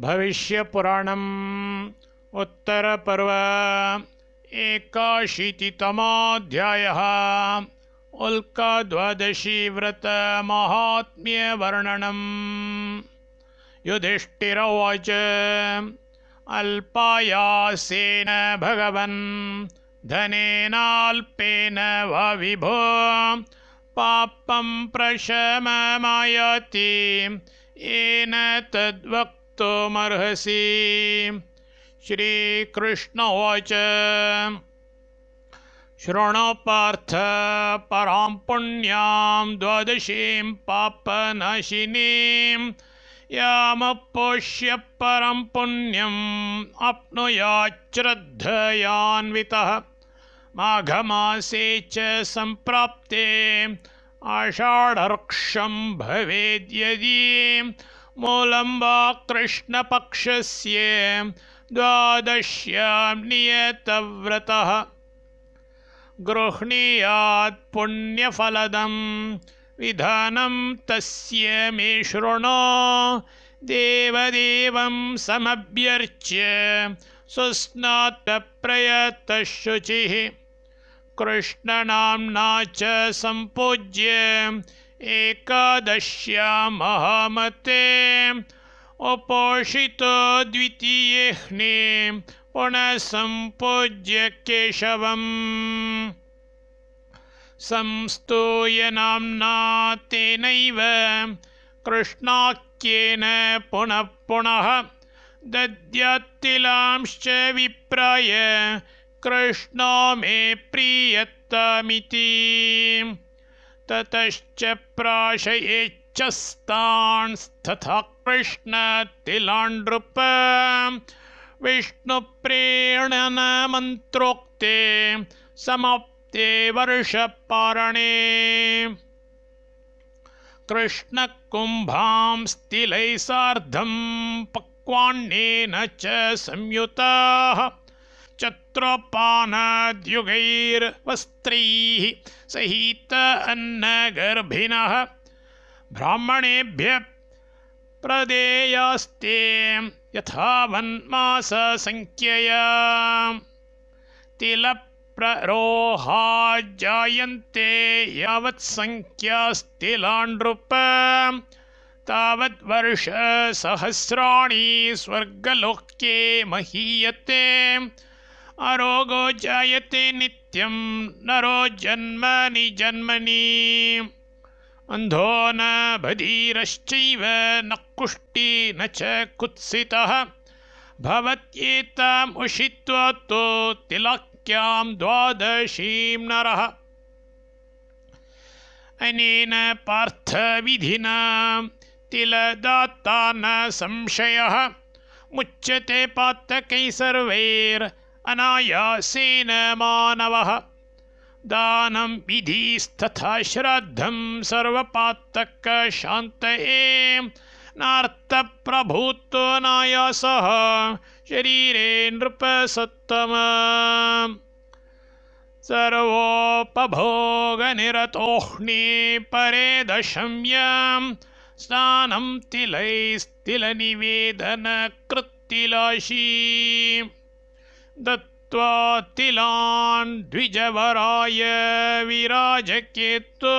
भविष्यपुराणम् उत्तरपर्व एकाशीतितमाध्यायः उल्काद्वादशीव्रतमाहात्म्यवर्णनम् युधिष्ठिरवच अल्पायासेन भगवन् धनेनाल्पेन वा विभो पापं प्रशममायाति येन तद्वक् कर्तुमर्हसि श्रीकृष्ण उवाच शृणु पार्थ परां पुण्यां द्वादशीं पापनाशिनीं यामपोष्य परं पुण्यम् अप्नुयाच्छ्रद्धयान्वितः माघमासे च सम्प्राप्ते आषाढर्क्षं भवेद्यदि मूलं वा कृष्णपक्षस्य द्वादश्यां नियतव्रतः गृह्णीयात् पुण्यफलदं विधानं तस्य मे शृणो देवदेवं समभ्यर्च्य सुस्नातप्रयतशुचिः कृष्णनाम्ना च सम्पूज्य एकादश्यामहामते उपोषितो द्वितीयेऽह्नें पुनसम्पूज्य केशवम् संस्तूयनाम्ना तेनैव कृष्णाख्येन पुनः पुनः दद्यांश्च विप्राय कृष्णो मे ततश्च प्राशयेस्तांस्तथा कृष्णतिलान्नृप विष्णुप्रेणनमन्त्रोक्ते समाप्ते वर्षपारणे कृष्णकुम्भां सार्धं पक्वान्नेन च संयुताः चत्रोपानाद्युगैर्वस्त्रैः सहित अन्नगर्भिणः ब्राह्मणेभ्य प्रदेयास्ते यथा वन्माससङ्ख्यया तिलप्ररोहा जायन्ते यावत्सङ्ख्यास्तिलाण्डृप तावद्वर्षसहस्राणि स्वर्गलोक्ये महीयते अरोगो जायते नित्यं नरो जन्मनि जन्मनि अंधो न बधिरश्चैव न कुष्टि न च कुत्सितः भवत्येताम् उषित्वा तो तिलक्यां द्वादशीं नरः अनेन पार्थविधिना तिलदाता न संशयः मुच्यते पातकैः सर्वैर् अनायासेनमानवः दानं विधिस्तथा श्राद्धं सर्वपात्तकशान्तये नार्तप्रभुत्व नायासः शरीरे नृपसत्तम सर्वोपभोगनिरतोह्नि परे दशम्यां स्नानं तिलैस्तिलनिवेदनकृत्तिलाशी दत्त्वा तिलान् द्विजवराय विराजकेत्तु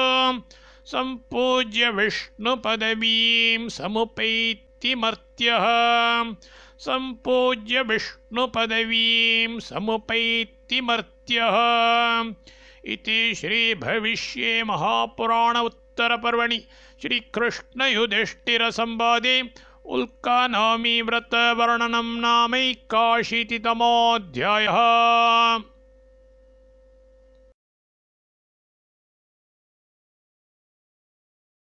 सम्पूज्य विष्णुपदवीं समुपैतिमर्त्यः सम्पूज्य विष्णुपदवीं समुपैतिमर्त्यः इति श्रीभविष्ये महापुराण उत्तरपर्वणि श्रीकृष्णयुधिष्ठिरसंवादे उल्कानामी व्रतवर्णनं नामैकाशीतितमोऽध्यायः